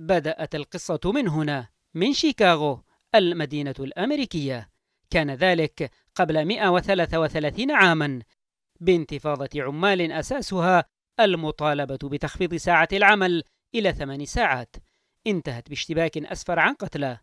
بدأت القصة من هنا من شيكاغو المدينة الأمريكية كان ذلك قبل 133 عاما بانتفاضة عمال أساسها المطالبة بتخفيض ساعة العمل إلى ثمان ساعات انتهت باشتباك أسفر عن قتلى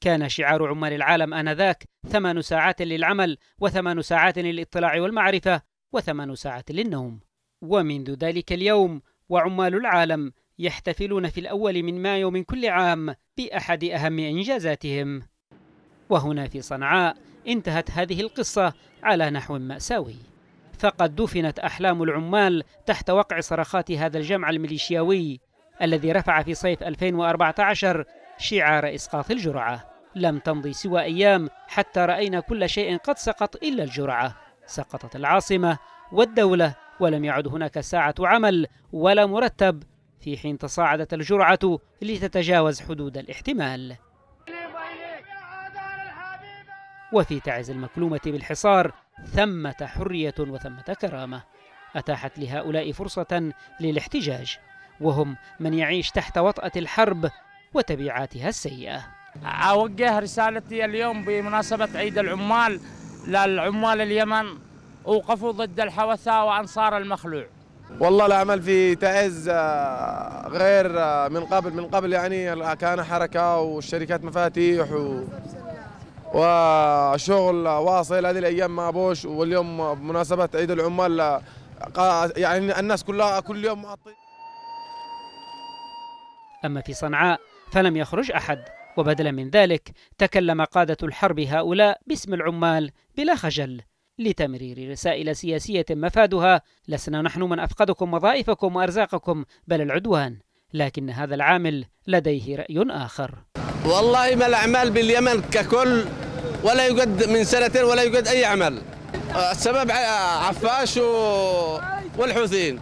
كان شعار عمال العالم آنذاك ثمان ساعات للعمل وثمان ساعات للإطلاع والمعرفة وثمان ساعات للنوم ومنذ ذلك اليوم وعمال العالم يحتفلون في الأول من مايو من كل عام بأحد أهم إنجازاتهم وهنا في صنعاء انتهت هذه القصة على نحو مأساوي فقد دفنت أحلام العمال تحت وقع صرخات هذا الجمع الميليشياوي الذي رفع في صيف 2014 شعار إسقاط الجرعة لم تمضي سوى أيام حتى رأينا كل شيء قد سقط إلا الجرعة سقطت العاصمة والدولة ولم يعد هناك ساعة عمل ولا مرتب في حين تصاعدت الجرعة لتتجاوز حدود الاحتمال وفي تعز المكلومة بالحصار ثمة حرية وثمة كرامة أتاحت لهؤلاء فرصة للاحتجاج وهم من يعيش تحت وطأة الحرب وتبعاتها السيئة أوجه رسالتي اليوم بمناسبة عيد العمال للعمال اليمن أوقفوا ضد الحوثة وأنصار المخلوع والله العمل في تعز آه، غير آه، من قبل من قبل يعني كان حركة والشركات مفاتيح و وشغل واصل هذه الايام ما ابوش واليوم بمناسبه عيد العمال آه، يعني الناس كلها كل يوم معطي اما في صنعاء فلم يخرج احد وبدلا من ذلك تكلم قاده الحرب هؤلاء باسم العمال بلا خجل لتمرير رسائل سياسية مفادها لسنا نحن من أفقدكم وظائفكم وأرزاقكم بل العدوان لكن هذا العامل لديه رأي آخر والله ما الأعمال باليمن ككل ولا يوجد من سنتين ولا يوجد أي عمل السبب عفاش والحوثيين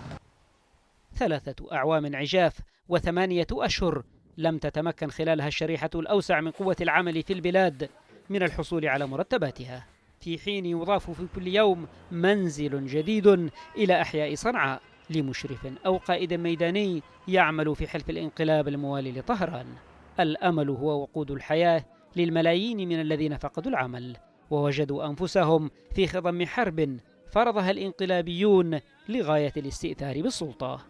ثلاثة أعوام عجاف وثمانية أشهر لم تتمكن خلالها الشريحة الأوسع من قوة العمل في البلاد من الحصول على مرتباتها في حين يضاف في كل يوم منزل جديد إلى أحياء صنعاء لمشرف أو قائد ميداني يعمل في حلف الانقلاب الموالي لطهران الأمل هو وقود الحياة للملايين من الذين فقدوا العمل ووجدوا أنفسهم في خضم حرب فرضها الانقلابيون لغاية الاستئثار بالسلطة